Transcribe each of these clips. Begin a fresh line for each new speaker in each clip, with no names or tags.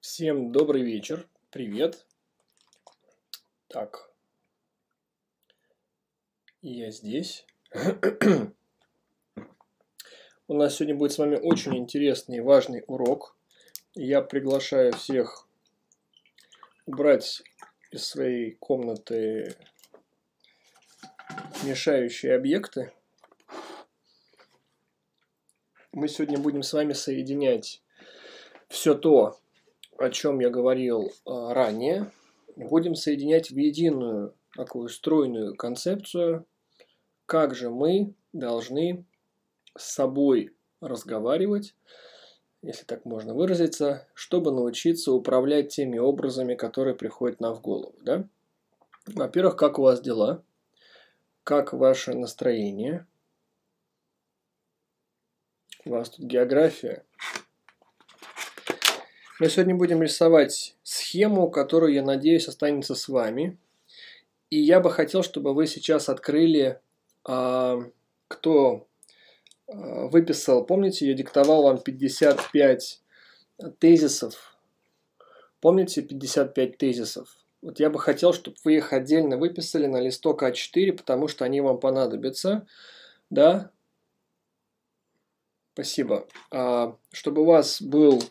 Всем добрый вечер, привет. Так, я здесь. У нас сегодня будет с вами очень интересный и важный урок. Я приглашаю всех убрать из своей комнаты мешающие объекты. Мы сегодня будем с вами соединять все то, о чем я говорил э, ранее, будем соединять в единую такую стройную концепцию, как же мы должны с собой разговаривать, если так можно выразиться, чтобы научиться управлять теми образами, которые приходят нам в голову. Да? Во-первых, как у вас дела, как ваше настроение, у вас тут география, мы сегодня будем рисовать схему, которую, я надеюсь, останется с вами. И я бы хотел, чтобы вы сейчас открыли, а, кто а, выписал, помните, я диктовал вам 55 тезисов. Помните 55 тезисов? Вот я бы хотел, чтобы вы их отдельно выписали на листок А4, потому что они вам понадобятся. Да? Спасибо. А, чтобы у вас был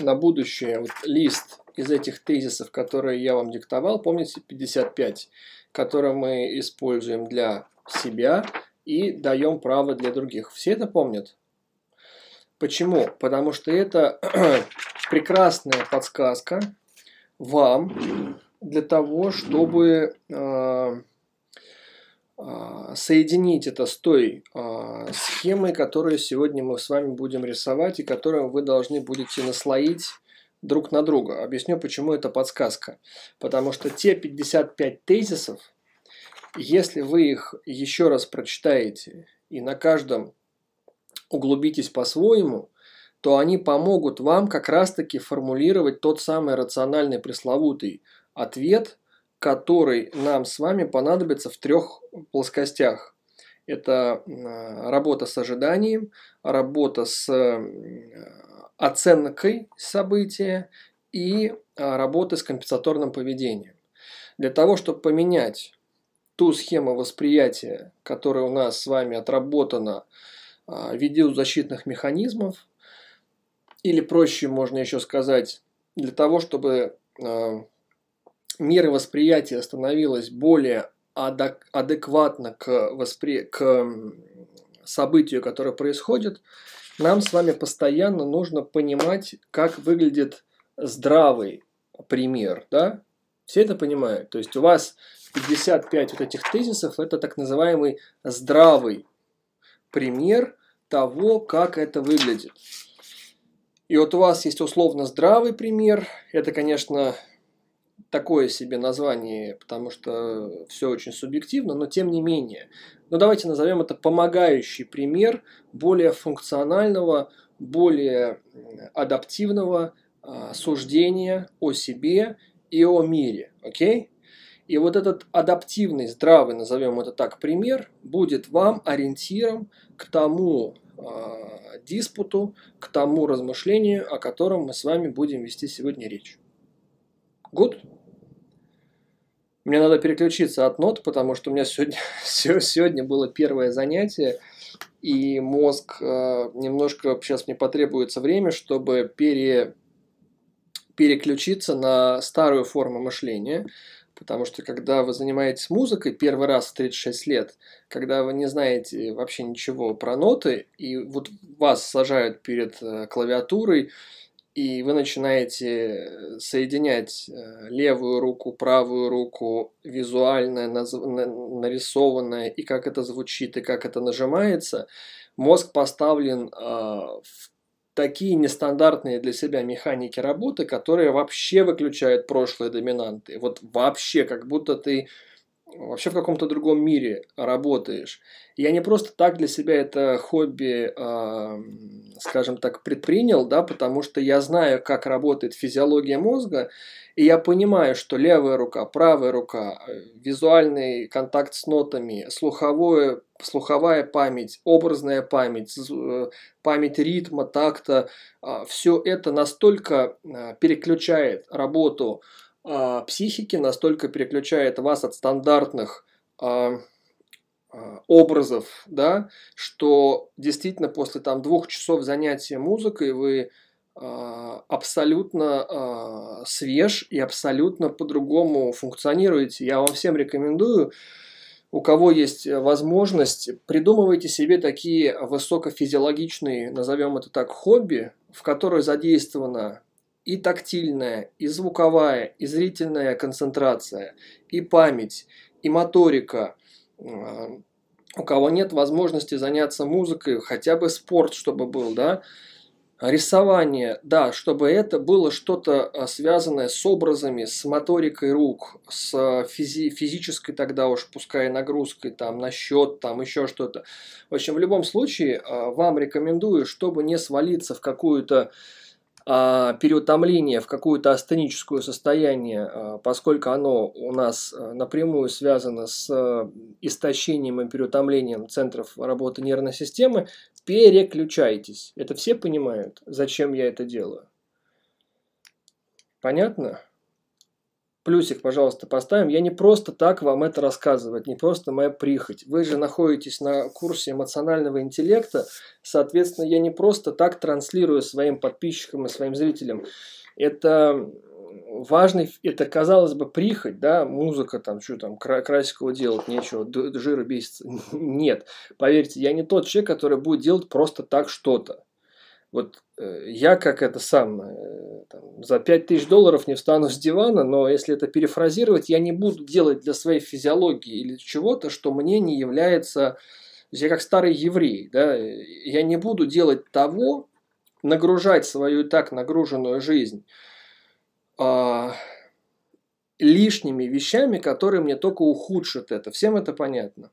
на будущее вот лист из этих тезисов, которые я вам диктовал, помните 55, которые мы используем для себя и даем право для других. Все это помнят? Почему? Потому что это прекрасная подсказка вам для того, чтобы э, а, соединить это с той э, схемой, которую сегодня мы с вами будем рисовать и которую вы должны будете наслоить друг на друга. Объясню, почему это подсказка. Потому что те 55 тезисов, если вы их еще раз прочитаете и на каждом углубитесь по-своему, то они помогут вам как раз-таки формулировать тот самый рациональный пресловутый ответ – который нам с вами понадобится в трех плоскостях. Это работа с ожиданием, работа с оценкой события и а, работа с компенсаторным поведением. Для того, чтобы поменять ту схему восприятия, которая у нас с вами отработана а, в виде защитных механизмов, или проще можно еще сказать, для того, чтобы а, мировосприятие становилось более адек- адекватно к, воспри... к событию, которое происходит, нам с вами постоянно нужно понимать, как выглядит здравый пример, да? Все это понимают. То есть у вас 55 вот этих тезисов – это так называемый здравый пример того, как это выглядит. И вот у вас есть условно здравый пример. Это, конечно, такое себе название, потому что все очень субъективно, но тем не менее. Но ну, давайте назовем это помогающий пример более функционального, более адаптивного а, суждения о себе и о мире. Окей? И вот этот адаптивный, здравый, назовем это так, пример, будет вам ориентиром к тому э, диспуту, к тому размышлению, о котором мы с вами будем вести сегодня речь. Good? Мне надо переключиться от нот, потому что у меня сегодня, сегодня было первое занятие, и мозг э, немножко сейчас мне потребуется время, чтобы пере, переключиться на старую форму мышления. Потому что когда вы занимаетесь музыкой первый раз в 36 лет, когда вы не знаете вообще ничего про ноты, и вот вас сажают перед э, клавиатурой, и вы начинаете э, соединять э, левую руку, правую руку, визуальное, нарисованное, и как это звучит, и как это нажимается, мозг поставлен а, в такие нестандартные для себя механики работы, которые вообще выключают прошлые доминанты. Вот вообще, как будто ты вообще в каком-то другом мире работаешь. Я не просто так для себя это хобби, э, скажем так, предпринял, да, потому что я знаю, как работает физиология мозга, и я понимаю, что левая рука, правая рука, э, визуальный контакт с нотами, слуховое, слуховая память, образная память, э, память ритма, такта, э, а, все это настолько э, переключает работу а, психики настолько переключает вас от стандартных а, а, образов, да, что действительно после там двух часов занятия музыкой вы абсолютно свеж и абсолютно по-другому функционируете. Я вам всем рекомендую, у кого есть возможность, придумывайте себе такие высокофизиологичные, назовем это так, хобби, в которые задействована и тактильная, и звуковая, и зрительная концентрация, и память, и моторика. Э, у кого нет возможности заняться музыкой, хотя бы спорт, чтобы был, да, рисование, да, чтобы это было что-то э, связанное с образами, с моторикой рук, с физи физической тогда уж, пускай нагрузкой, там, на счет, там, еще что-то. В общем, в любом случае, э, вам рекомендую, чтобы не свалиться в какую-то а, переутомление в какое-то астеническое состояние, а, поскольку оно у нас а, напрямую связано с истощением и переутомлением центров работы нервной системы, переключайтесь. Это все понимают, зачем я это делаю? Понятно? плюсик, пожалуйста, поставим. Я не просто так вам это рассказываю, это не просто моя прихоть. Вы же находитесь на курсе эмоционального интеллекта, соответственно, я не просто так транслирую своим подписчикам и своим зрителям. Это важный, это, казалось бы, прихоть, да, музыка там, что там, красикового делать нечего, жира бесится. Нет, поверьте, я не тот человек, который будет делать просто так что-то. Вот э, я как это сам, э, там, за 5000 долларов не встану с дивана, но если это перефразировать, я не буду делать для своей физиологии или чего-то, что мне не является, я как старый еврей, да, э, я не буду делать того, нагружать свою и так нагруженную жизнь а, лишними вещами, которые мне только ухудшат это. Всем это понятно.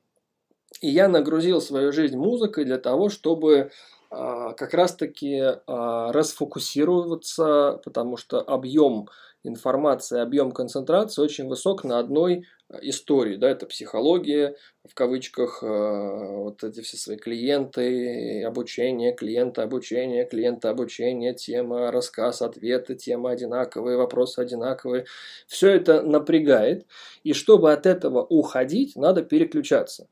И я нагрузил свою жизнь музыкой для того, чтобы а, как раз-таки а, расфокусироваться, потому что объем информации, объем концентрации очень высок на одной а, истории, да, это психология, в кавычках, вот эти все свои клиенты, обучение, клиенты, обучение, клиенты, обучение, тема, рассказ, ответы, тема одинаковые, вопросы одинаковые. Все это напрягает, и чтобы от этого уходить, надо переключаться.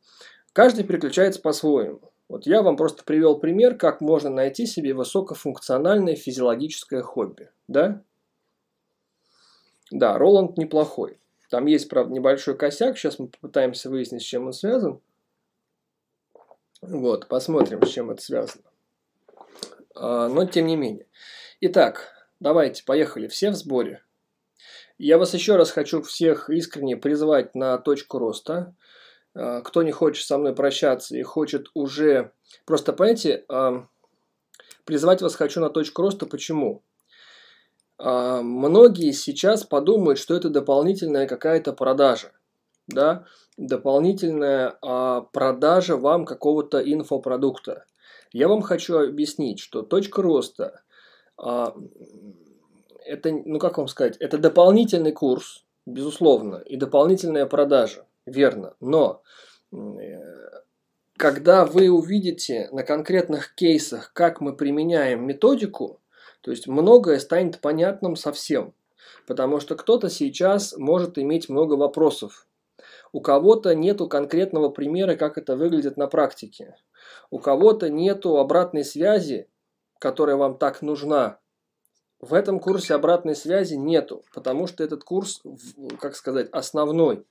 Каждый переключается по-своему. Вот я вам просто привел пример, как можно найти себе высокофункциональное физиологическое хобби. Да? Да, Роланд неплохой. Там есть, правда, небольшой косяк. Сейчас мы попытаемся выяснить, с чем он связан. Вот, посмотрим, с чем это связано. А, но тем не менее. Итак, давайте, поехали. Все в сборе. Я вас еще раз хочу всех искренне призвать на точку роста. Э, кто не хочет со мной прощаться и хочет уже... Просто, понимаете, э, призвать вас хочу на точку роста. Почему? Э, многие сейчас подумают, что это дополнительная какая-то продажа. Да? Дополнительная продажа вам какого-то инфопродукта. Я вам хочу объяснить, что точка роста это, ну как вам сказать, это дополнительный курс, безусловно, и дополнительная продажа верно. Но э, когда вы увидите на конкретных кейсах, как мы применяем методику, то есть многое станет понятным совсем. Потому что кто-то сейчас может иметь много вопросов. У кого-то нет конкретного примера, как это выглядит на практике. У кого-то нет обратной связи, которая вам так нужна. В этом курсе обратной связи нету, потому что этот курс, как сказать, основной.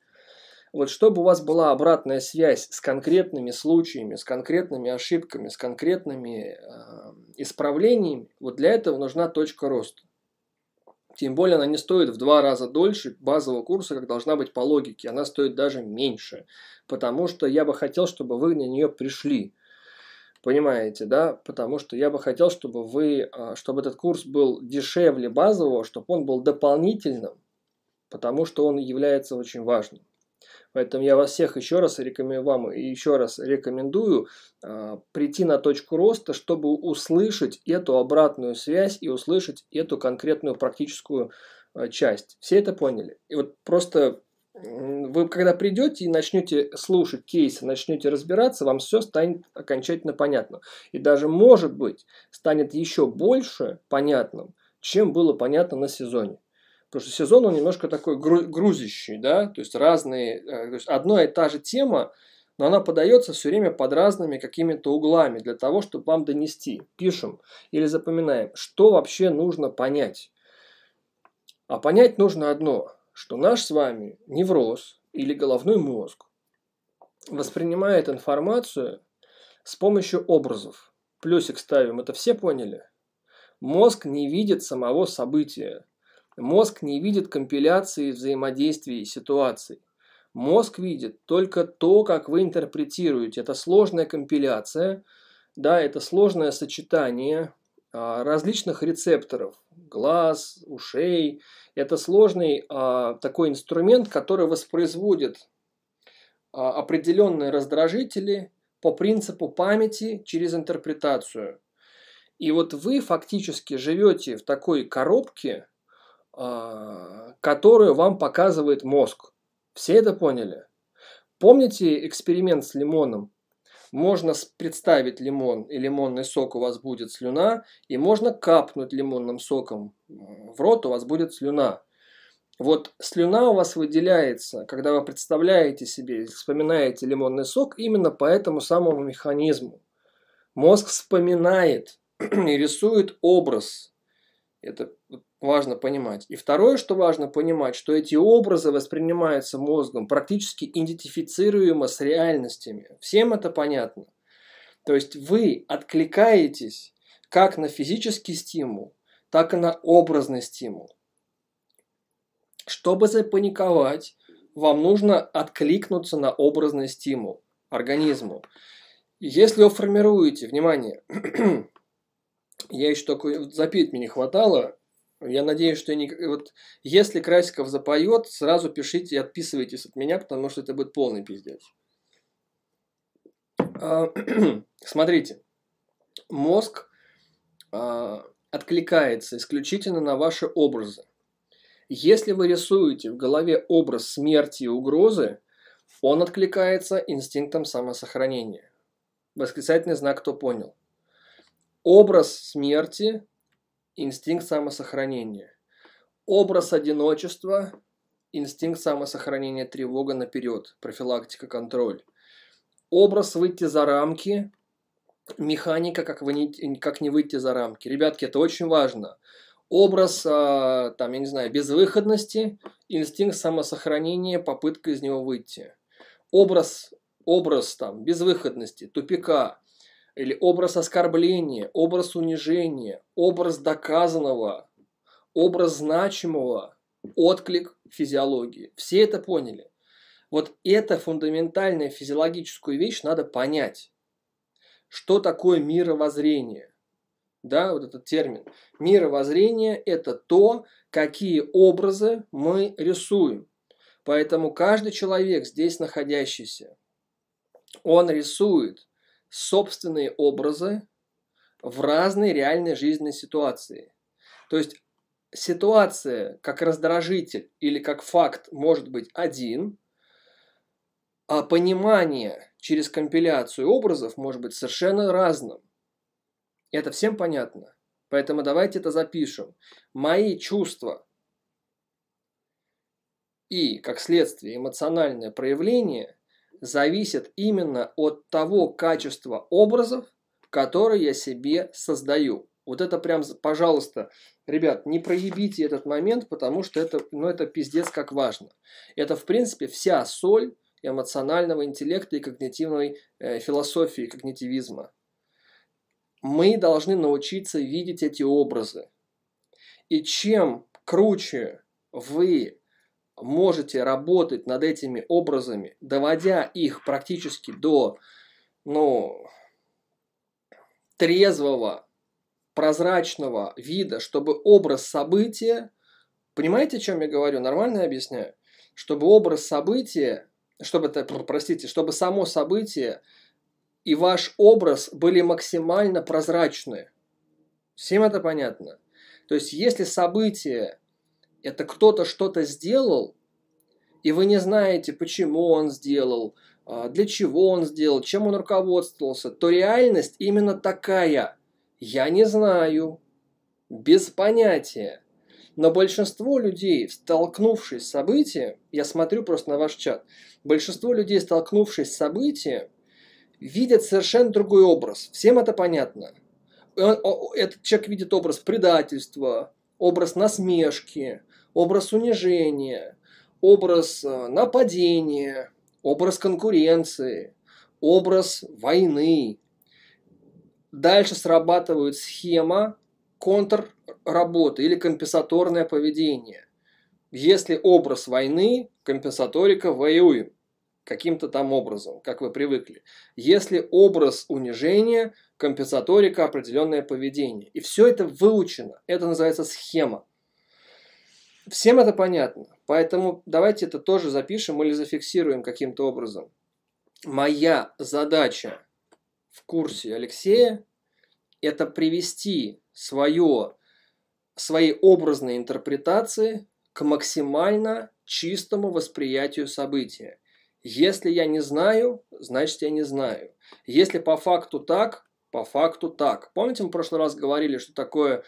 Вот чтобы у вас была обратная связь с конкретными случаями, с конкретными ошибками, с конкретными э, исправлениями, вот для этого нужна точка роста. Тем более она не стоит в два раза дольше базового курса, как должна быть по логике. Она стоит даже меньше, потому что я бы хотел, чтобы вы на нее пришли. Понимаете, да? Потому что я бы хотел, чтобы вы, э, чтобы этот курс был дешевле базового, чтобы он был дополнительным, потому что он является очень важным. Поэтому я вас всех еще раз рекомендую вам и еще раз рекомендую э, прийти на точку роста, чтобы услышать эту обратную связь и услышать эту конкретную практическую э, часть. Все это поняли. И вот просто вы когда придете и начнете слушать кейсы, начнете разбираться, вам все станет окончательно понятно. И даже, может быть, станет еще больше понятным, чем было понятно на сезоне. Потому что сезон, он немножко такой грузящий, да, то есть разные, э, то есть одна и та же тема, но она подается все время под разными какими-то углами для того, чтобы вам донести. Пишем или запоминаем, что вообще нужно понять. А понять нужно одно, что наш с вами невроз или головной мозг воспринимает информацию с помощью образов. Плюсик ставим, это все поняли? Мозг не видит самого события, Мозг не видит компиляции взаимодействий ситуаций. Мозг видит только то, как вы интерпретируете. Это сложная компиляция, да, это сложное сочетание а, различных рецепторов глаз, ушей. Это сложный а, такой инструмент, который воспроизводит а, определенные раздражители по принципу памяти через интерпретацию. И вот вы фактически живете в такой коробке, а, которую вам показывает мозг. Все это поняли? Помните эксперимент с лимоном? Можно представить лимон, и лимонный сок у вас будет слюна, и можно капнуть лимонным соком в рот, у вас будет слюна. Вот слюна у вас выделяется, когда вы представляете себе, вспоминаете лимонный сок, именно по этому самому механизму. Мозг вспоминает и рисует образ. Это важно понимать. И второе, что важно понимать, что эти образы воспринимаются мозгом практически идентифицируемо с реальностями. Всем это понятно. То есть вы откликаетесь как на физический стимул, так и на образный стимул. Чтобы запаниковать, вам нужно откликнуться на образный стимул организму. Если вы формируете, внимание, я еще только запить мне не хватало, я надеюсь, что я не... вот если Красиков запоет, сразу пишите и отписывайтесь от меня, потому что это будет полный пиздец. А, смотрите, мозг а, откликается исключительно на ваши образы. Если вы рисуете в голове образ смерти и угрозы, он откликается инстинктом самосохранения. Восклицательный знак, кто понял. Образ смерти инстинкт самосохранения. Образ одиночества, инстинкт самосохранения, тревога наперед, профилактика, контроль. Образ выйти за рамки, механика, как, вы не как не выйти за рамки. Ребятки, это очень важно. Образ, а, там, я не знаю, безвыходности, инстинкт самосохранения, попытка из него выйти. Образ, образ там, безвыходности, тупика, или образ оскорбления, образ унижения, образ доказанного, образ значимого, отклик физиологии. Все это поняли. Вот эта фундаментальная физиологическую вещь надо понять. Что такое мировоззрение? Да, вот этот термин. Мировоззрение – это то, какие образы мы рисуем. Поэтому каждый человек здесь находящийся, он рисует – собственные образы в разной реальной жизненной ситуации. То есть ситуация как раздражитель или как факт может быть один, а понимание через компиляцию образов может быть совершенно разным. Это всем понятно. Поэтому давайте это запишем. Мои чувства и, как следствие, эмоциональное проявление зависит именно от того качества образов, которые я себе создаю. Вот это прям, пожалуйста, ребят, не проебите этот момент, потому что это, ну, это пиздец как важно. Это, в принципе, вся соль эмоционального интеллекта и когнитивной э, философии, когнитивизма. Мы должны научиться видеть эти образы. И чем круче вы можете работать над этими образами, доводя их практически до, ну, трезвого, прозрачного вида, чтобы образ события, понимаете, о чем я говорю, нормально я объясняю, чтобы образ события, чтобы это, простите, чтобы само событие и ваш образ были максимально прозрачны. Всем это понятно? То есть, если событие это кто-то что-то сделал, и вы не знаете, почему он сделал, а, для чего он сделал, чем он руководствовался, то реальность именно такая. Я не знаю. Без понятия. Но большинство людей, столкнувшись с событием, я смотрю просто на ваш чат, большинство людей, столкнувшись с событием, видят совершенно другой образ. Всем это понятно. Э, этот человек видит образ предательства, образ насмешки, образ унижения, образ э, нападения, образ конкуренции, образ войны. Дальше срабатывает схема контрработы или компенсаторное поведение. Если образ войны, компенсаторика воюем каким-то там образом, как вы привыкли. Если образ унижения, компенсаторика определенное поведение. И все это выучено. Это называется схема. Всем это понятно, поэтому давайте это тоже запишем или зафиксируем каким-то образом. Моя задача в курсе Алексея – это привести свое, свои образные интерпретации к максимально чистому восприятию события. Если я не знаю, значит я не знаю. Если по факту так, по факту так. Помните, мы в прошлый раз говорили, что такое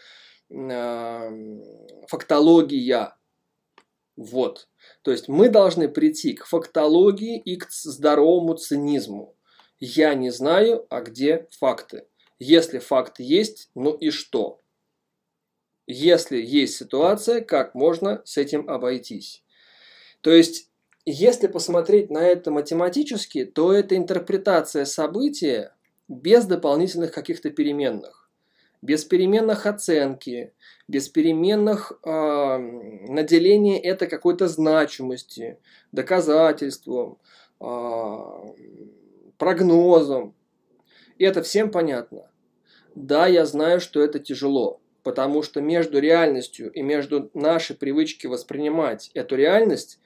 фактология. Вот. То есть мы должны прийти к фактологии и к здоровому цинизму. Я не знаю, а где факты. Если факт есть, ну и что? Если есть ситуация, как можно с этим обойтись? То есть, если посмотреть на это математически, то это интерпретация события без дополнительных каких-то переменных без переменных оценки, без переменных э, наделения это какой-то значимости, доказательством, э, прогнозом. И это всем понятно. Да, я знаю, что это тяжело, потому что между реальностью и между нашей привычкой воспринимать эту реальность,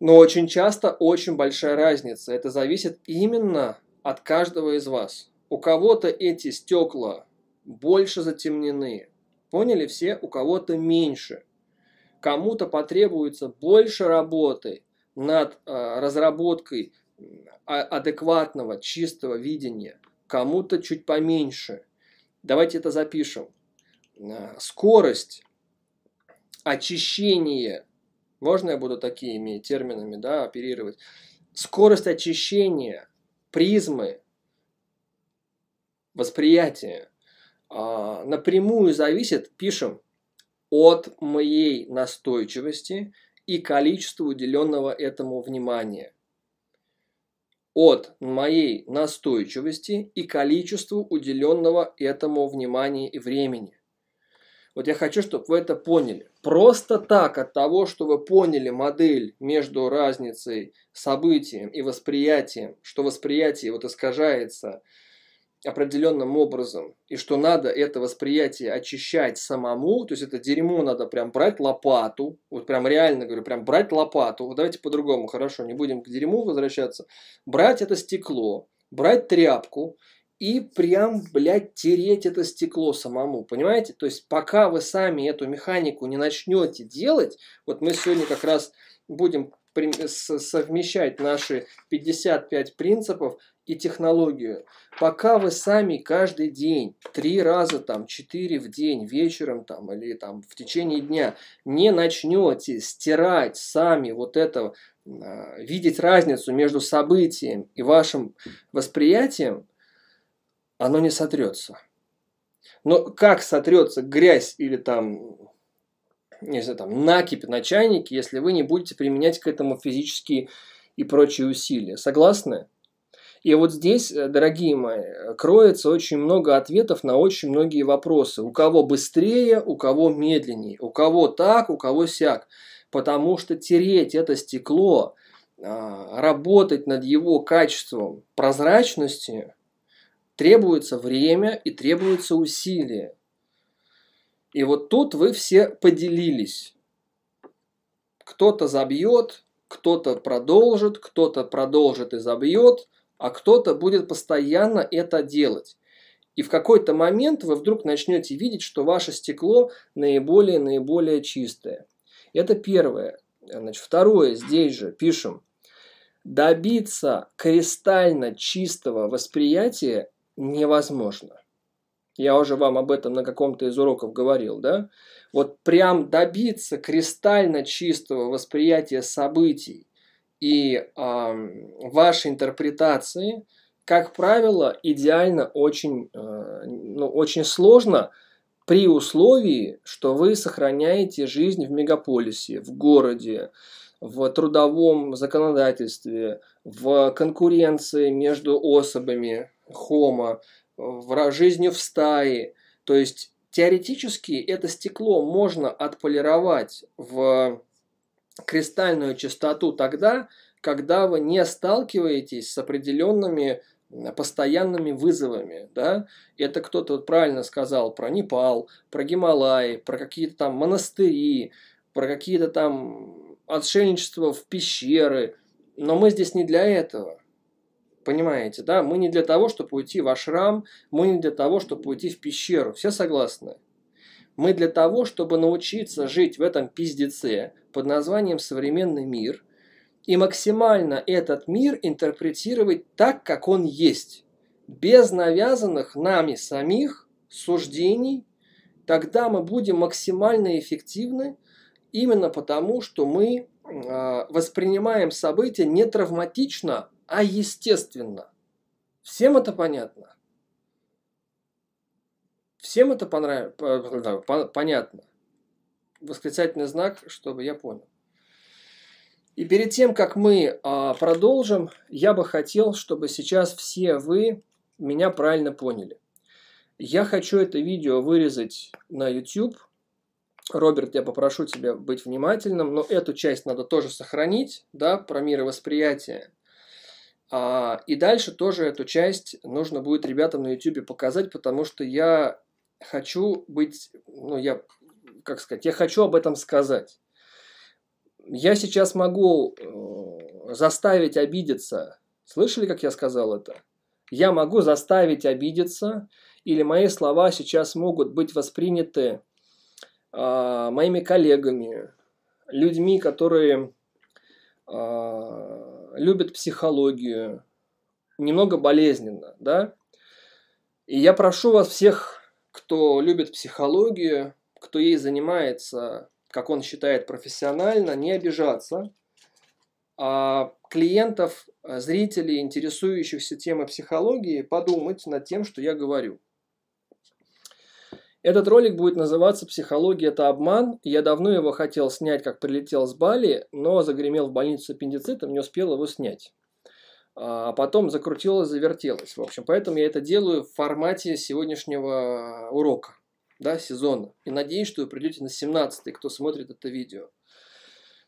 но очень часто очень большая разница. Это зависит именно от каждого из вас. У кого-то эти стекла больше затемнены. Поняли все, у кого-то меньше. Кому-то потребуется больше работы над э, разработкой а, адекватного, чистого видения, кому-то чуть поменьше. Давайте это запишем. Э, скорость очищения, можно я буду такими терминами да, оперировать, скорость очищения призмы восприятия а, напрямую зависит, пишем, от моей настойчивости и количества уделенного этому внимания. От моей настойчивости и количества уделенного этому внимания и времени. Вот я хочу, чтобы вы это поняли. Просто так от того, что вы поняли модель между разницей событием и восприятием, что восприятие вот искажается, определенным образом, и что надо это восприятие очищать самому, то есть это дерьмо надо прям брать лопату, вот прям реально говорю, прям брать лопату, давайте по-другому, хорошо, не будем к дерьму возвращаться, брать это стекло, брать тряпку и прям, блядь, тереть это стекло самому, понимаете? То есть пока вы сами эту механику не начнете делать, вот мы сегодня как раз будем совмещать наши 55 принципов и технологию. Пока вы сами каждый день, три раза, там, четыре в день, вечером там, или там, в течение дня не начнете стирать сами вот это, а, видеть разницу между событием и вашим восприятием, оно не сотрется. Но как сотрется грязь или там не знаю, там, накипь на чайнике, если вы не будете применять к этому физические и прочие усилия. Согласны? И вот здесь, э, дорогие мои, э, кроется очень много ответов на очень многие вопросы. У кого быстрее, у кого медленнее, у кого так, у кого сяк. Потому что тереть это стекло, а, работать над его качеством прозрачности требуется время и требуется усилие. И вот тут вы все поделились. Кто-то забьет, кто-то продолжит, кто-то продолжит и забьет, а кто-то будет постоянно это делать. И в какой-то момент вы вдруг начнете видеть, что ваше стекло наиболее-наиболее чистое. Это первое. Значит, второе, здесь же пишем. Добиться кристально чистого восприятия невозможно. Я уже вам об этом на каком-то из уроков говорил, да? Вот прям добиться кристально чистого восприятия событий и э, ваши интерпретации, как правило, идеально очень, э, ну, очень сложно при условии, что вы сохраняете жизнь в мегаполисе, в городе, в трудовом законодательстве, в конкуренции между особами хома, в жизни в стае. То есть теоретически это стекло можно отполировать в кристальную чистоту тогда, когда вы не сталкиваетесь с определенными постоянными вызовами, да, это кто-то вот правильно сказал про Непал, про Гималай, про какие-то там монастыри, про какие-то там отшельничества в пещеры, но мы здесь не для этого, понимаете, да, мы не для того, чтобы уйти в ашрам, мы не для того, чтобы уйти в пещеру, все согласны? Мы для того, чтобы научиться жить в этом пиздеце, под названием «Современный мир», и максимально этот мир интерпретировать так, как он есть, без навязанных нами самих суждений, тогда мы будем максимально эффективны именно потому, что мы а, воспринимаем события не травматично, а естественно. Всем это понятно? Всем это понрав... понятно? восклицательный знак, чтобы я понял. И перед тем, как мы а, продолжим, я бы хотел, чтобы сейчас все вы меня правильно поняли. Я хочу это видео вырезать на YouTube. Роберт, я попрошу тебя быть внимательным, но эту часть надо тоже сохранить, да, про мировосприятие. А, и дальше тоже эту часть нужно будет ребятам на YouTube показать, потому что я хочу быть, ну, я как сказать, я хочу об этом сказать. Я сейчас могу э, заставить обидеться. Слышали, как я сказал это? Я могу заставить обидеться, или мои слова сейчас могут быть восприняты э, моими коллегами, людьми, которые э, любят психологию, немного болезненно, да? И я прошу вас всех, кто любит психологию, кто ей занимается, как он считает, профессионально, не обижаться. А клиентов, а зрителей, интересующихся темой психологии, подумать над тем, что я говорю. Этот ролик будет называться «Психология – это обман». Я давно его хотел снять, как прилетел с Бали, но загремел в больницу с аппендицитом, не успел его снять. А потом закрутилось, завертелось. В общем, поэтому я это делаю в формате сегодняшнего урока да, сезона. И надеюсь, что вы придете на 17 кто смотрит это видео.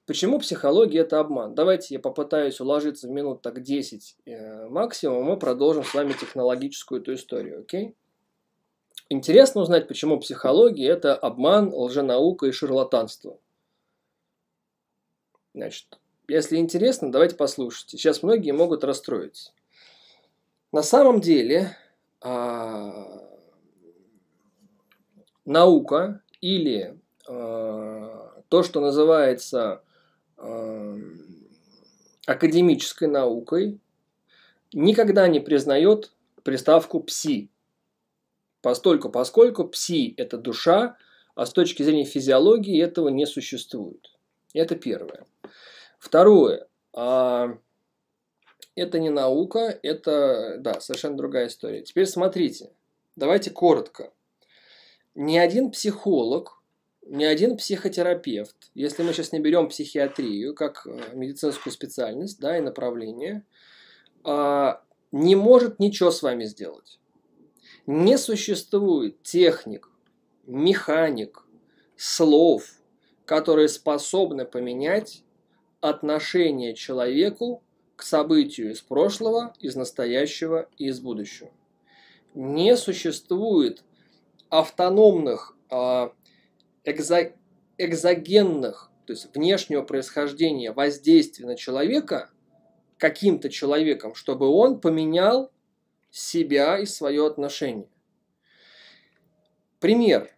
Почему психология – это обман? Давайте я попытаюсь уложиться в минут так 10 э, максимум, и мы продолжим с вами технологическую эту историю, окей? Интересно узнать, почему психология – это обман, лженаука и шарлатанство. Значит, если интересно, давайте послушайте. Сейчас многие могут расстроиться. На самом деле, а, наука или э, то, что называется э, академической наукой, никогда не признает приставку «пси». Постольку, поскольку «пси» – это душа, а с точки зрения физиологии этого не существует. Это первое. Второе. А, это не наука, это да, совершенно другая история. Теперь смотрите. Давайте коротко ни один психолог, ни один психотерапевт, если мы сейчас не берем психиатрию как э, медицинскую специальность да, и направление, а, не может ничего с вами сделать. Не существует техник, механик, слов, которые способны поменять отношение человеку к событию из прошлого, из настоящего и из будущего. Не существует автономных а, экзо, экзогенных, то есть внешнего происхождения воздействия на человека каким-то человеком, чтобы он поменял себя и свое отношение. Пример.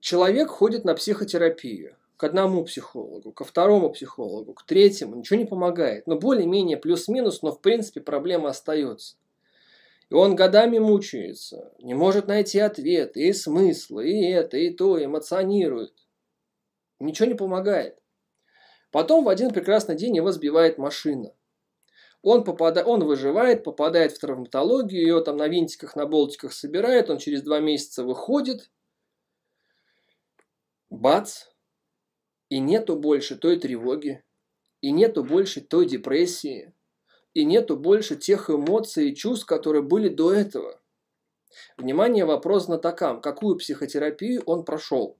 Человек ходит на психотерапию к одному психологу, ко второму психологу, к третьему, ничего не помогает. Но ну, более-менее плюс-минус, но в принципе проблема остается. И он годами мучается, не может найти ответ, и смысл, и это, и то, эмоционирует. Ничего не помогает. Потом в один прекрасный день его сбивает машина. Он, попада... он выживает, попадает в травматологию, ее там на винтиках, на болтиках собирает, он через два месяца выходит. Бац! И нету больше той тревоги, и нету больше той депрессии, и нету больше тех эмоций и чувств, которые были до этого. Внимание, вопрос знатокам. Какую психотерапию он прошел?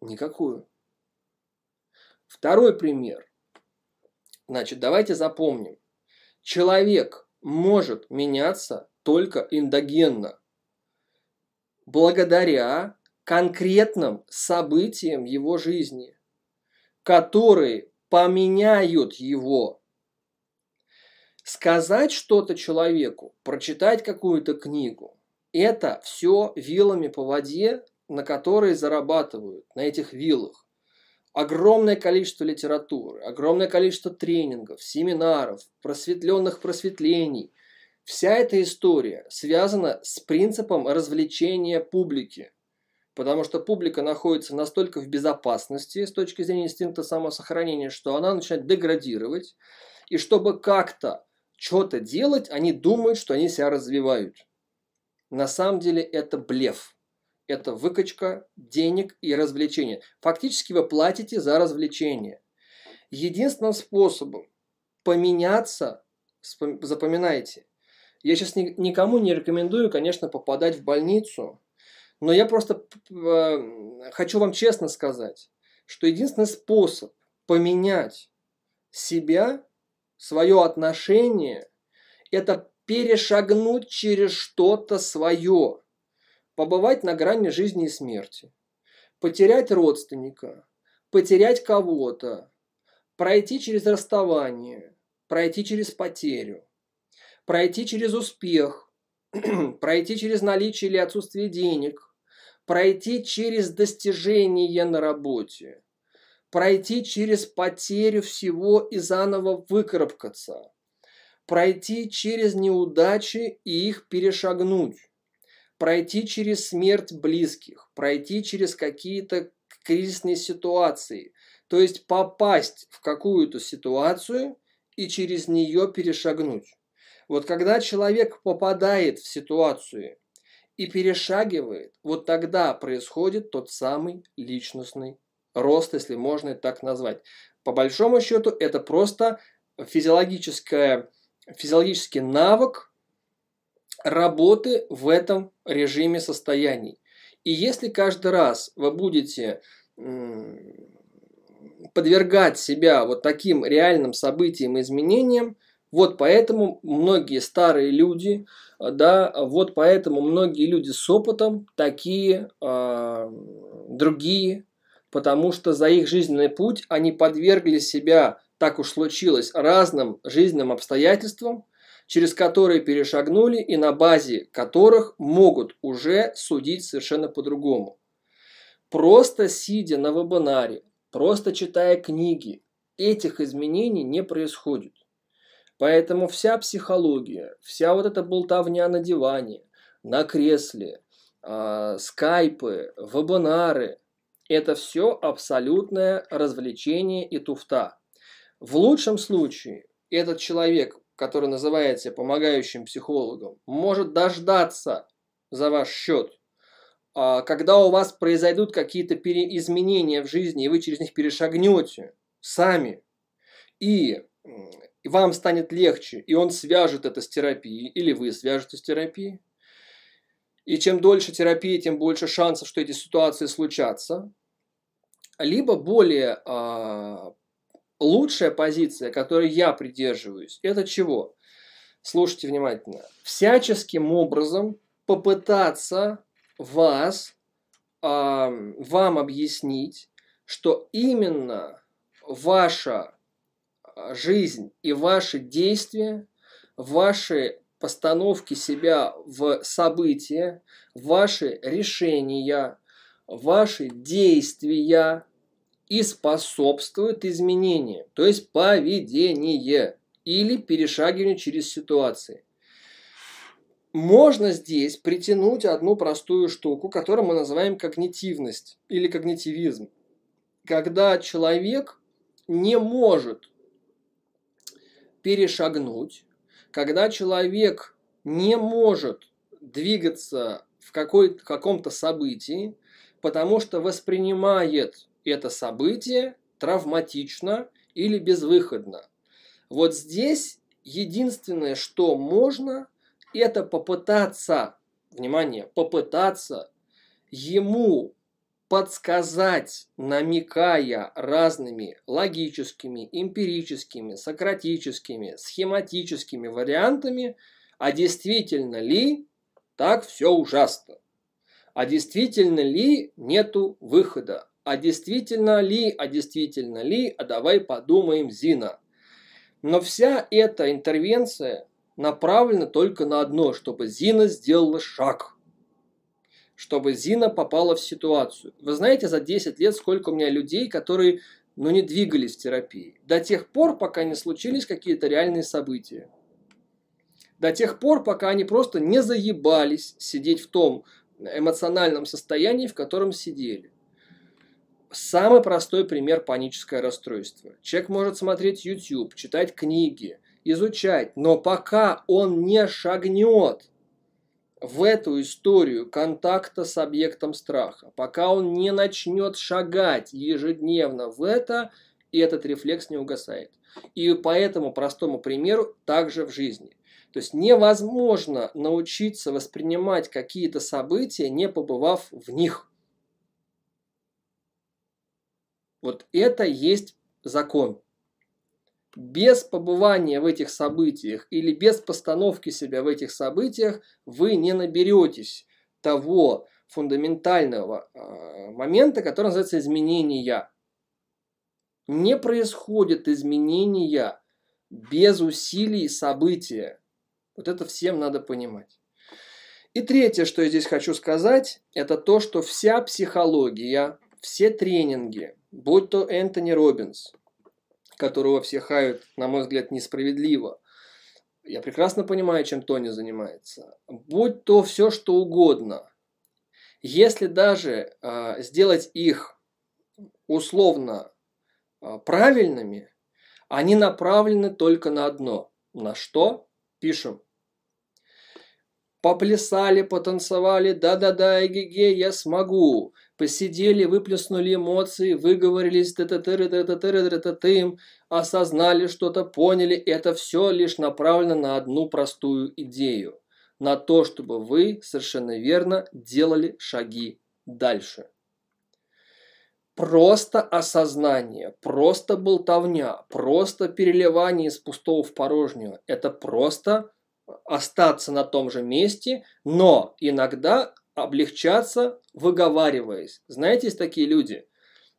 Никакую. Второй пример. Значит, давайте запомним. Человек может меняться только эндогенно, благодаря конкретным событиям его жизни, которые поменяют его. Сказать что-то человеку, прочитать какую-то книгу, это все вилами по воде, на которые зарабатывают, на этих вилах. Огромное количество литературы, огромное количество тренингов, семинаров, просветленных просветлений. Вся эта история связана с принципом развлечения публики – потому что публика находится настолько в безопасности с точки зрения инстинкта самосохранения, что она начинает деградировать, и чтобы как-то что-то делать, они думают, что они себя развивают. На самом деле это блеф. Это выкачка денег и развлечения. Фактически вы платите за развлечение. Единственным способом поменяться, запоминайте, я сейчас никому не рекомендую, конечно, попадать в больницу, но я просто э, хочу вам честно сказать, что единственный способ поменять себя, свое отношение, это перешагнуть через что-то свое, побывать на грани жизни и смерти, потерять родственника, потерять кого-то, пройти через расставание, пройти через потерю, пройти через успех, пройти через наличие или отсутствие денег, пройти через достижение на работе, пройти через потерю всего и заново выкарабкаться, пройти через неудачи и их перешагнуть, пройти через смерть близких, пройти через какие-то кризисные ситуации, то есть попасть в какую-то ситуацию и через нее перешагнуть. Вот когда человек попадает в ситуацию – и перешагивает, вот тогда происходит тот самый личностный рост, если можно это так назвать. По большому счету это просто физиологическое, физиологический навык работы в этом режиме состояний. И если каждый раз вы будете подвергать себя вот таким реальным событиям и изменениям, вот поэтому многие старые люди, да, вот поэтому многие люди с опытом такие э, другие, потому что за их жизненный путь они подвергли себя, так уж случилось, разным жизненным обстоятельствам, через которые перешагнули и на базе которых могут уже судить совершенно по-другому. Просто сидя на вебинаре, просто читая книги, этих изменений не происходит. Поэтому вся психология, вся вот эта болтовня на диване, на кресле, э, скайпы, вебинары – это все абсолютное развлечение и туфта. В лучшем случае этот человек, который называет себя помогающим психологом, может дождаться за ваш счет, а когда у вас произойдут какие-то изменения в жизни, и вы через них перешагнете сами. И и вам станет легче, и он свяжет это с терапией, или вы свяжете с терапией. И чем дольше терапии, тем больше шансов, что эти ситуации случатся. Либо более а, лучшая позиция, которой я придерживаюсь, это чего? Слушайте внимательно. Всяческим образом попытаться вас, а, вам объяснить, что именно ваша а, жизнь и ваши действия, ваши постановки себя в события, ваши решения, ваши действия и способствуют изменениям, то есть поведение или перешагивание через ситуации. Можно здесь притянуть одну простую штуку, которую мы называем когнитивность или когнитивизм. Когда человек не может перешагнуть, когда человек не может двигаться в, какой, в каком-то событии, потому что воспринимает это событие травматично или безвыходно. Вот здесь единственное, что можно, это попытаться, внимание, попытаться ему подсказать, намекая разными логическими, эмпирическими, сократическими, схематическими вариантами, а действительно ли так все ужасно, а действительно ли нету выхода, а действительно ли, а действительно ли, а давай подумаем, Зина. Но вся эта интервенция направлена только на одно, чтобы Зина сделала шаг – чтобы Зина попала в ситуацию. Вы знаете, за 10 лет сколько у меня людей, которые ну, не двигались в терапии. До тех пор, пока не случились какие-то реальные события. До тех пор, пока они просто не заебались сидеть в том эмоциональном состоянии, в котором сидели. Самый простой пример паническое расстройство. Человек может смотреть YouTube, читать книги, изучать, но пока он не шагнет в эту историю контакта с объектом страха, пока он не начнет шагать ежедневно в это, и этот рефлекс не угасает. И по этому простому примеру также в жизни. То есть невозможно научиться воспринимать какие-то события, не побывав в них. Вот это есть закон без побывания в этих событиях или без постановки себя в этих событиях вы не наберетесь того фундаментального а, момента, который называется изменения. Не происходит изменения без усилий события. Вот это всем надо понимать. И третье, что я здесь хочу сказать, это то, что вся психология, все тренинги, будь то Энтони Робинс, которого все хают, на мой взгляд, несправедливо. Я прекрасно понимаю, чем Тони занимается. Будь то все, что угодно. Если даже э, сделать их условно э, правильными, они направлены только на одно. На что? Пишем Поплясали, потанцевали, да-да-да, эге-ге, я смогу. Посидели, выплеснули эмоции, выговорились, та та та та та та та та осознали что-то, поняли. Это все лишь направлено на одну простую идею. На то, чтобы вы, совершенно верно, делали шаги дальше. Просто осознание, просто болтовня, просто переливание из пустого в порожнее. Это просто остаться на том же месте, но иногда облегчаться, выговариваясь. Знаете, есть такие люди.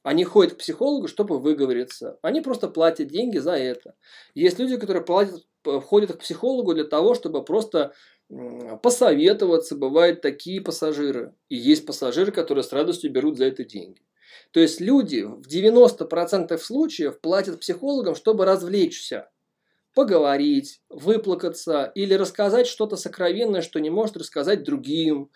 Они ходят к психологу, чтобы выговориться. Они просто платят деньги за это. Есть люди, которые платят, ходят к психологу для того, чтобы просто посоветоваться. Бывают такие пассажиры. И есть пассажиры, которые с радостью берут за это деньги. То есть люди в 90% случаев платят психологам, чтобы развлечься поговорить, выплакаться или рассказать что-то сокровенное, что не может рассказать другим,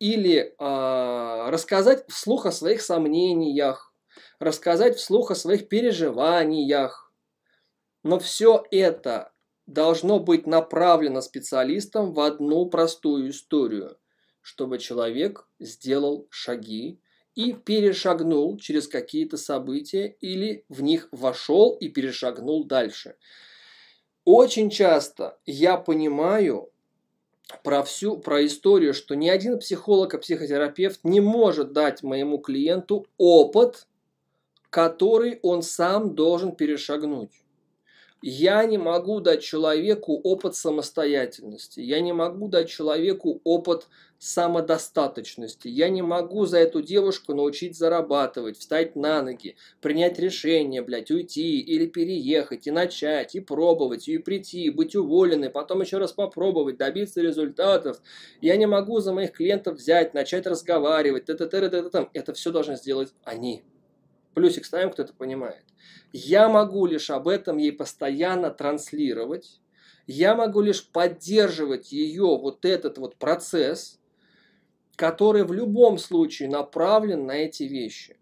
или э, рассказать вслух о своих сомнениях, рассказать вслух о своих переживаниях. Но все это должно быть направлено специалистом в одну простую историю, чтобы человек сделал шаги и перешагнул через какие-то события или в них вошел и перешагнул дальше. Очень часто я понимаю про всю, про историю, что ни один психолог и психотерапевт не может дать моему клиенту опыт, который он сам должен перешагнуть. Я не могу дать человеку опыт самостоятельности, я не могу дать человеку опыт самодостаточности, я не могу за эту девушку научить зарабатывать, встать на ноги, принять решение, блядь, уйти или переехать, и начать, и пробовать, и прийти, и быть уволены, потом еще раз попробовать, добиться результатов. Я не могу за моих клиентов взять, начать разговаривать, т это все должны сделать они. Плюсик ставим, кто это понимает. Я могу лишь об этом ей постоянно транслировать. Я могу лишь поддерживать ее вот этот вот процесс, который в любом случае направлен на эти вещи.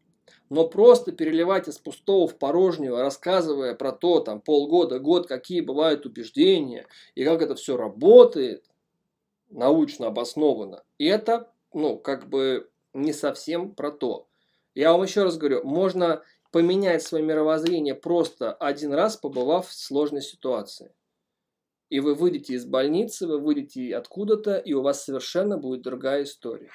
Но просто переливать из пустого в порожнего, рассказывая про то, там, полгода, год, какие бывают убеждения и как это все работает, научно обоснованно, это, ну, как бы не совсем про то. Я вам еще раз говорю, можно поменять свое мировоззрение просто один раз, побывав в сложной ситуации. И вы выйдете из больницы, вы выйдете откуда-то, и у вас совершенно будет другая история.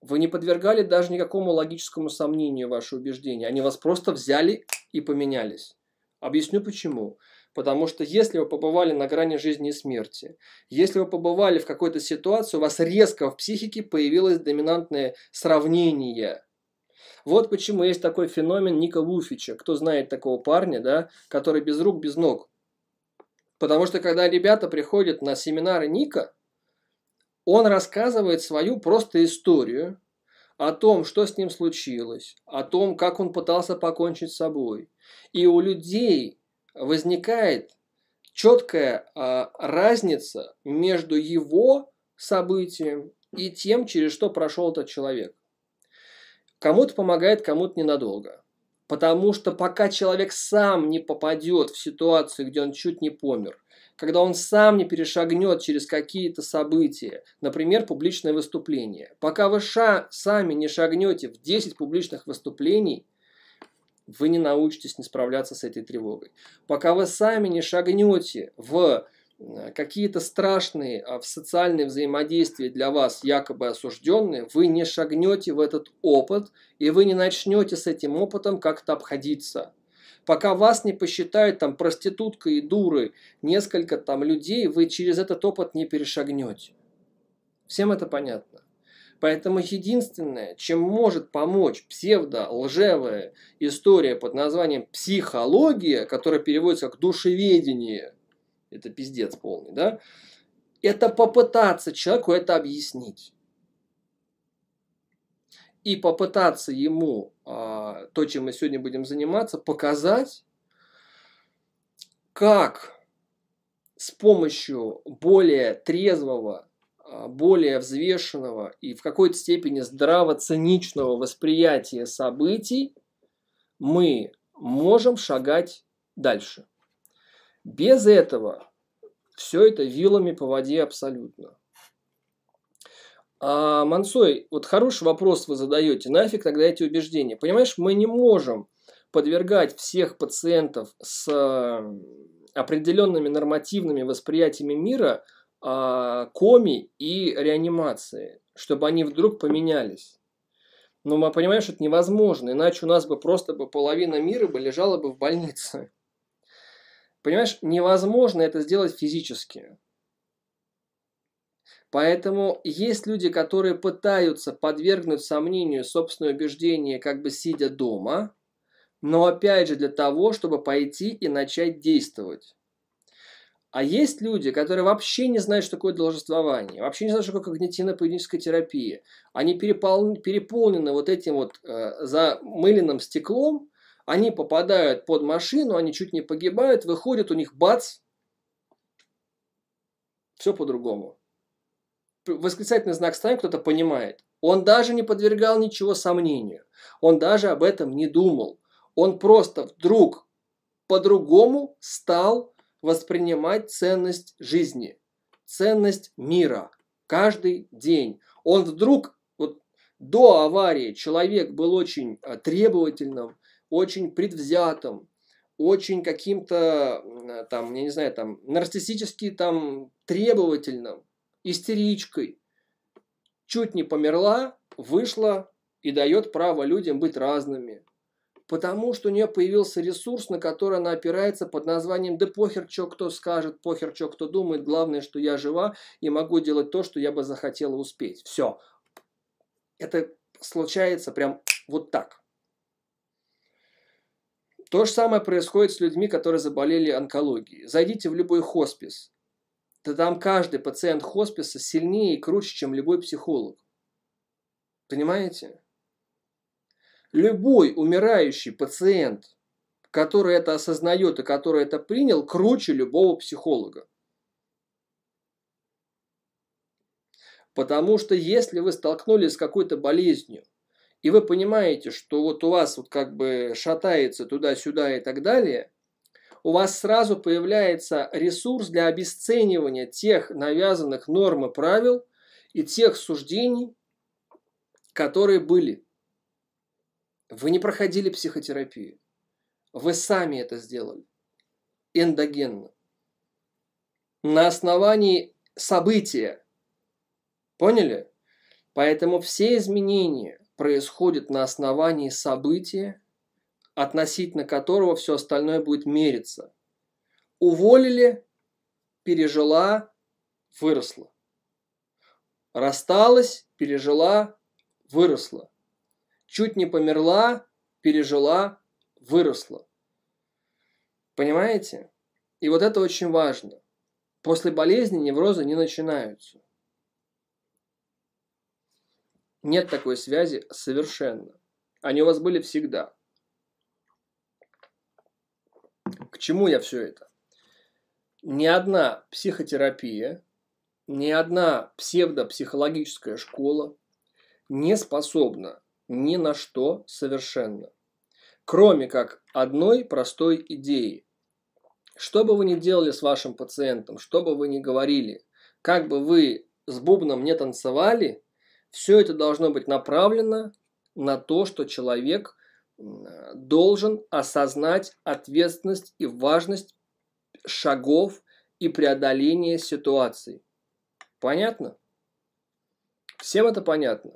Вы не подвергали даже никакому логическому сомнению ваши убеждения. Они вас просто взяли и поменялись. Объясню почему. Потому что если вы побывали на грани жизни и смерти, если вы побывали в какой-то ситуации, у вас резко в психике появилось доминантное сравнение – вот почему есть такой феномен Ника Луфича. Кто знает такого парня, да, который без рук, без ног. Потому что когда ребята приходят на семинары Ника, он рассказывает свою просто историю о том, что с ним случилось, о том, как он пытался покончить с собой. И у людей возникает четкая а, разница между его событием и тем, через что прошел этот человек. Кому-то помогает, кому-то ненадолго. Потому что пока человек сам не попадет в ситуацию, где он чуть не помер, когда он сам не перешагнет через какие-то события, например, публичное выступление, пока вы ша сами не шагнете в 10 публичных выступлений, вы не научитесь не справляться с этой тревогой. Пока вы сами не шагнете в Э, какие-то страшные а, в социальные взаимодействия для вас якобы осужденные, вы не шагнете в этот опыт, и вы не начнете с этим опытом как-то обходиться. Пока вас не посчитают там проституткой и дурой несколько там людей, вы через этот опыт не перешагнете. Всем это понятно. Поэтому единственное, чем может помочь псевдо-лжевая история под названием психология, которая переводится как душеведение – это пиздец полный, да, это попытаться человеку это объяснить. И попытаться ему э, то, чем мы сегодня будем заниматься, показать, как с помощью более трезвого, а, более взвешенного и в какой-то степени здраво-циничного восприятия событий мы можем шагать дальше. Без этого все это вилами по воде абсолютно. А, Мансой, вот хороший вопрос вы задаете. Нафиг тогда эти убеждения? Понимаешь, мы не можем подвергать всех пациентов с определенными нормативными восприятиями мира а, коми и реанимации, чтобы они вдруг поменялись. Но ну, мы понимаем, что это невозможно, иначе у нас бы просто бы половина мира бы лежала бы в больнице. Понимаешь, невозможно это сделать физически. Поэтому есть люди, которые пытаются подвергнуть сомнению собственное убеждение, как бы сидя дома, но опять же для того, чтобы пойти и начать действовать. А есть люди, которые вообще не знают, что такое должествование, вообще не знают, что такое когнитивно-поведенческая терапия. Они перепол... переполнены вот этим вот э, замыленным стеклом, они попадают под машину, они чуть не погибают, выходят, у них бац, все по-другому. Восклицательный знак ставим, кто-то понимает. Он даже не подвергал ничего сомнению. Он даже об этом не думал. Он просто вдруг по-другому стал воспринимать ценность жизни, ценность мира каждый день. Он вдруг, вот до аварии человек был очень а, требовательным, очень предвзятым, очень каким-то, э, там, я не знаю, там, нарциссически там требовательным, истеричкой. Чуть не померла, вышла и дает право людям быть разными. Потому что у нее появился ресурс, на который она опирается под названием «Да похер, что кто скажет, похер, что кто думает, главное, что я жива и могу делать то, что я бы захотела успеть». Все. Это случается прям вот так. То же самое происходит с людьми, которые заболели онкологией. Зайдите в любой хоспис. Да там каждый пациент хосписа сильнее и круче, чем любой психолог. Понимаете? Любой умирающий пациент, который это осознает и который это принял, круче любого психолога. Потому что если вы столкнулись с какой-то болезнью, и вы понимаете, что вот у вас вот как бы шатается туда-сюда и так далее, у вас сразу появляется ресурс для обесценивания тех навязанных норм и правил и тех суждений, которые были. Вы не проходили психотерапию. Вы сами это сделали. Эндогенно. На основании события. Поняли? Поэтому все изменения, происходит на основании события, относительно которого все остальное будет мериться. Уволили, пережила, выросла. Рассталась, пережила, выросла. Чуть не померла, пережила, выросла. Понимаете? И вот это очень важно. После болезни неврозы не начинаются. Нет такой связи совершенно. Они у вас были всегда. К чему я все это? Ни одна психотерапия, ни одна псевдопсихологическая школа не способна ни на что совершенно. Кроме как одной простой идеи. Что бы вы ни делали с вашим пациентом, что бы вы ни говорили, как бы вы с бубном не танцевали – все это должно быть направлено на то, что человек должен осознать ответственность и важность шагов и преодоления ситуации. Понятно? Всем это понятно?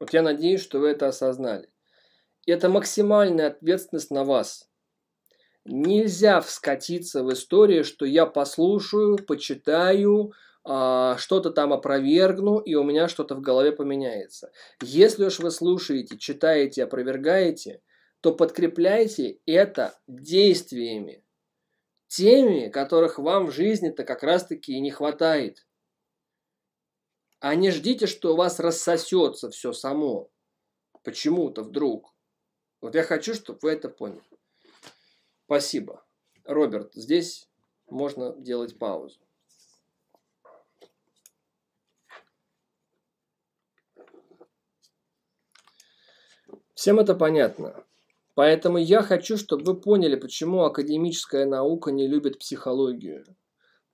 Вот я надеюсь, что вы это осознали. Это максимальная ответственность на вас. Нельзя вскатиться в историю, что я послушаю, почитаю, а, что-то там опровергну, и у меня что-то в голове поменяется. Если уж вы слушаете, читаете, опровергаете, то подкрепляйте это действиями, теми, которых вам в жизни-то как раз-таки и не хватает. А не ждите, что у вас рассосется все само. Почему-то вдруг. Вот я хочу, чтобы вы это поняли. Спасибо. Роберт, здесь можно делать паузу. Всем это понятно. Поэтому я хочу, чтобы вы поняли, почему академическая наука не любит психологию.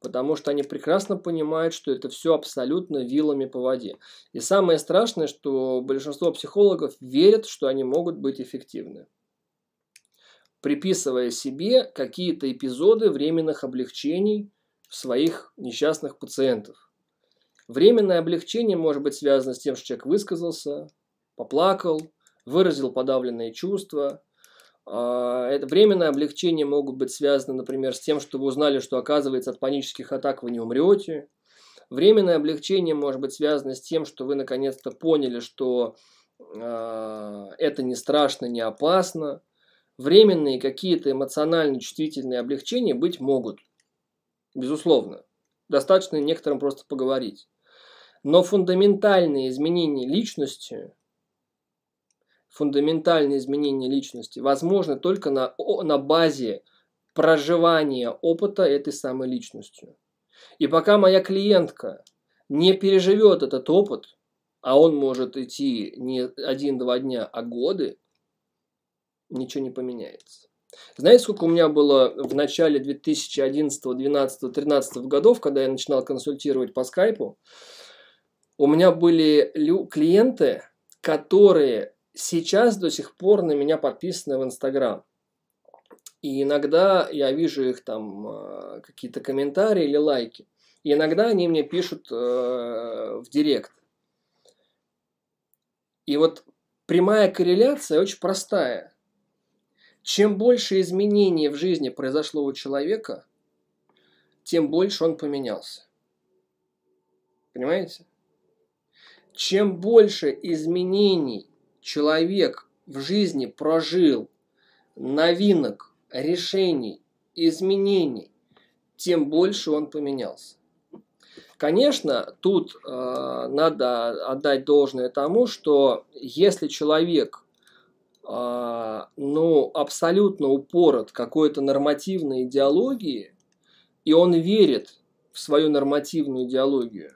Потому что они прекрасно понимают, что это все абсолютно вилами по воде. И самое страшное, что большинство психологов верят, что они могут быть эффективны приписывая себе какие-то эпизоды временных облегчений своих несчастных пациентов. Временное облегчение может быть связано с тем, что человек высказался, поплакал, выразил подавленные чувства. А, это временное облегчение могут быть связаны, например, с тем, что вы узнали, что оказывается от панических атак вы не умрете. Временное облегчение может быть связано с тем, что вы наконец-то поняли, что а, это не страшно, не опасно. Временные какие-то эмоционально чувствительные облегчения быть могут. Безусловно. Достаточно некоторым просто поговорить. Но фундаментальные изменения личности фундаментальные изменения личности возможны только на, на базе проживания опыта этой самой личностью. И пока моя клиентка не переживет этот опыт, а он может идти не один-два дня, а годы, ничего не поменяется. Знаете, сколько у меня было в начале 2011, 2012, 2013 годов, когда я начинал консультировать по скайпу? У меня были клиенты, которые сейчас до сих пор на меня подписаны в Инстаграм. И иногда я вижу их там а, какие-то комментарии или лайки. И иногда они мне пишут э, в директ. И вот прямая корреляция очень простая. Чем больше изменений в жизни произошло у человека, тем больше он поменялся. Понимаете? Чем больше изменений человек в жизни прожил, новинок, решений, изменений, тем больше он поменялся. Конечно, тут э, надо отдать должное тому, что если человек э, ну, абсолютно упорот какой-то нормативной идеологии, и он верит в свою нормативную идеологию,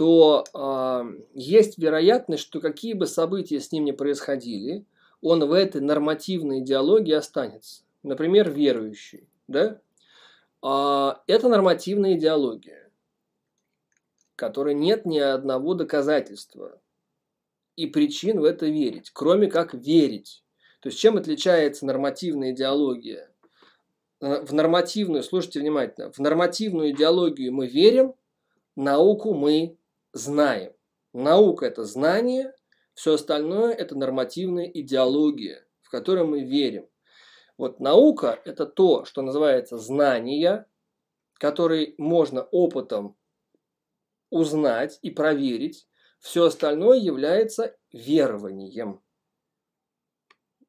то э, есть вероятность, что какие бы события с ним ни происходили, он в этой нормативной идеологии останется. Например, верующий. Да? Э, это нормативная идеология, которой нет ни одного доказательства и причин в это верить, кроме как верить. То есть чем отличается нормативная идеология? Э, в нормативную, слушайте внимательно, в нормативную идеологию мы верим, науку мы знаем. Наука – это знание, все остальное – это нормативная идеология, в которую мы верим. Вот наука – это то, что называется знания, которые можно опытом узнать и проверить. Все остальное является верованием.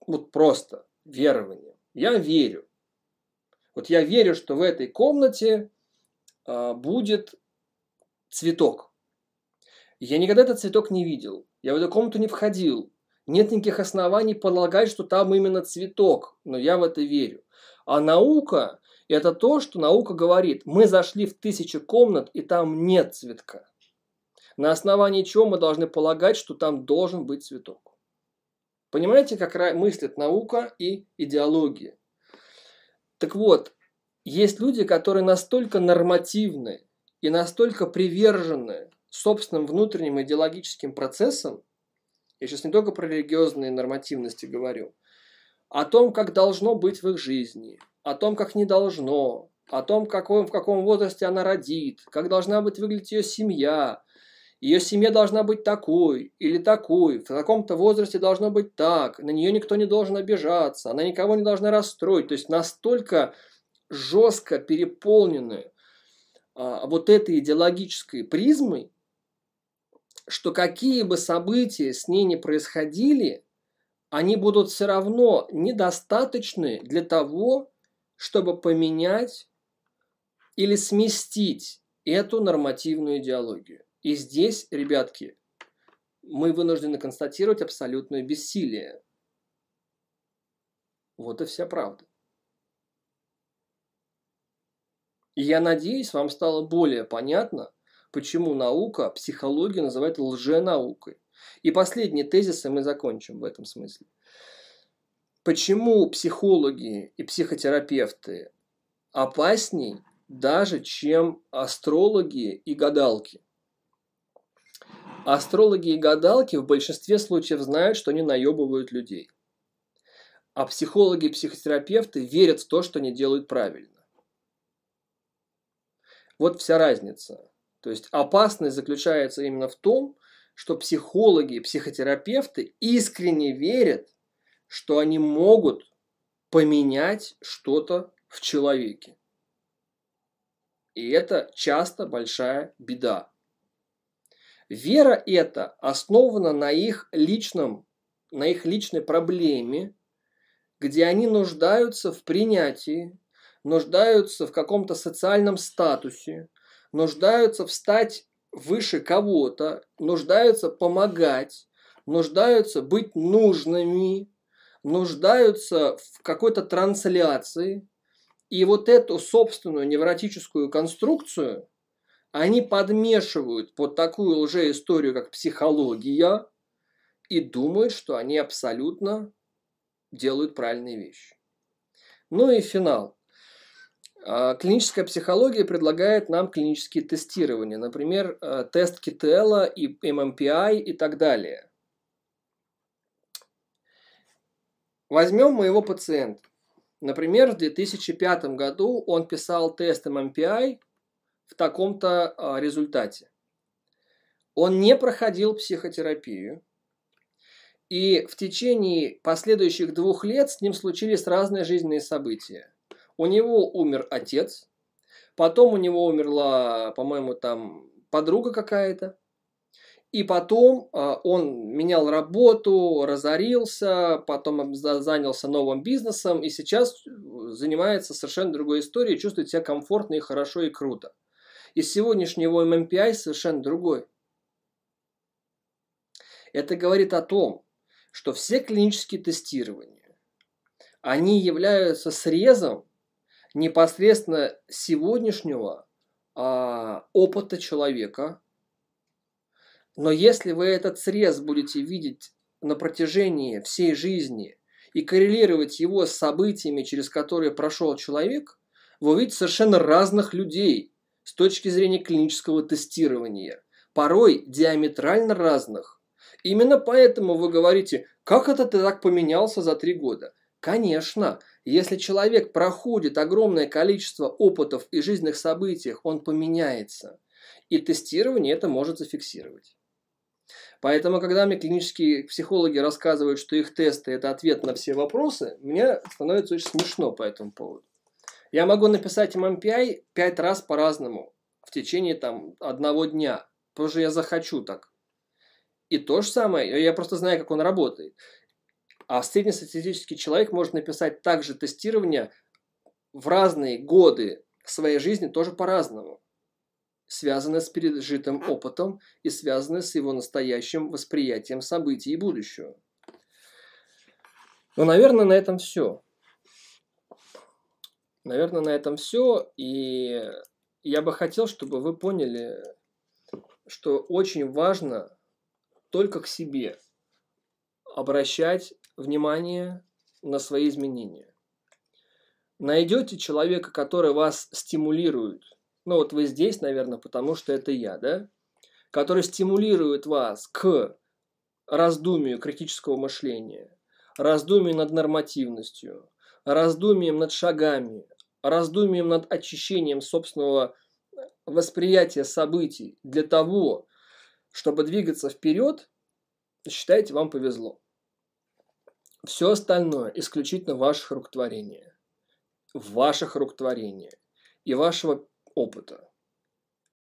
Вот просто верованием. Я верю. Вот я верю, что в этой комнате а, будет цветок. Я никогда этот цветок не видел. Я в эту комнату не входил. Нет никаких оснований полагать, что там именно цветок, но я в это верю. А наука – это то, что наука говорит. Мы зашли в тысячи комнат, и там нет цветка. На основании чего мы должны полагать, что там должен быть цветок. Понимаете, как мыслит наука и идеология? Так вот, есть люди, которые настолько нормативны и настолько привержены собственным внутренним идеологическим процессом, я сейчас не только про религиозные нормативности говорю, о том, как должно быть в их жизни, о том, как не должно, о том, какой, в каком возрасте она родит, как должна быть выглядеть ее семья, ее семья должна быть такой или такой, в таком-то возрасте должно быть так, на нее никто не должен обижаться, она никого не должна расстроить. То есть настолько жестко переполнены а, вот этой идеологической призмой, что какие бы события с ней не происходили, они будут все равно недостаточны для того, чтобы поменять или сместить эту нормативную идеологию. И здесь, ребятки, мы вынуждены констатировать абсолютное бессилие. Вот и вся правда. И я надеюсь, вам стало более понятно, почему наука, психологию называют лженаукой. И последние тезисы мы закончим в этом смысле. Почему психологи и психотерапевты опасней даже, чем астрологи и гадалки? Астрологи и гадалки в большинстве случаев знают, что они наебывают людей. А психологи и психотерапевты верят в то, что они делают правильно. Вот вся разница. То есть опасность заключается именно в том, что психологи и психотерапевты искренне верят, что они могут поменять что-то в человеке. И это часто большая беда. Вера эта основана на их личном, на их личной проблеме, где они нуждаются в принятии, нуждаются в каком-то социальном статусе, нуждаются встать выше кого-то, нуждаются помогать, нуждаются быть нужными, нуждаются в какой-то трансляции. И вот эту собственную невротическую конструкцию они подмешивают под такую лжеисторию, как психология, и думают, что они абсолютно делают правильные вещи. Ну и финал – а, клиническая психология предлагает нам клинические тестирования, например, э, тест Кителла и ММПИ и так далее. Возьмем моего пациента. Например, в 2005 году он писал тест ММПИ в таком-то а, результате. Он не проходил психотерапию, и в течение последующих двух лет с ним случились разные жизненные события – у него умер отец, потом у него умерла, по-моему, там подруга какая-то. И потом а, он менял работу, разорился, потом занялся новым бизнесом и сейчас э, занимается совершенно другой историей, чувствует себя комфортно и хорошо и круто. И сегодняшний его ММПИ совершенно другой. Это говорит о том, что все клинические тестирования, они являются срезом непосредственно сегодняшнего а, опыта человека. Но если вы этот срез будете видеть на протяжении всей жизни и коррелировать его с событиями, через которые прошел человек, вы увидите совершенно разных людей с точки зрения клинического тестирования, порой диаметрально разных. Именно поэтому вы говорите, как это ты так поменялся за три года? Конечно, если человек проходит огромное количество опытов и жизненных событий, он поменяется. И тестирование это может зафиксировать. Поэтому, когда мне клинические психологи рассказывают, что их тесты – это ответ на все вопросы, мне становится очень смешно по этому поводу. Я могу написать MMPI пять раз по-разному в течение там, одного дня, потому что я захочу так. И то же самое, я просто знаю, как он работает. А среднестатистический человек может написать также тестирование в разные годы своей жизни тоже по-разному, связанное с пережитым опытом и связанное с его настоящим восприятием событий и будущего. Ну, наверное, на этом все. Наверное, на этом все. И я бы хотел, чтобы вы поняли, что очень важно только к себе обращать внимание на свои изменения. Найдете человека, который вас стимулирует. Ну вот вы здесь, наверное, потому что это я, да? Который стимулирует вас к раздумию критического мышления, раздумию над нормативностью, раздумием над шагами, раздумием над очищением собственного восприятия событий для того, чтобы двигаться вперед, считайте, вам повезло. Все остальное исключительно ваших рук творения. Ваших рук творения и вашего опыта.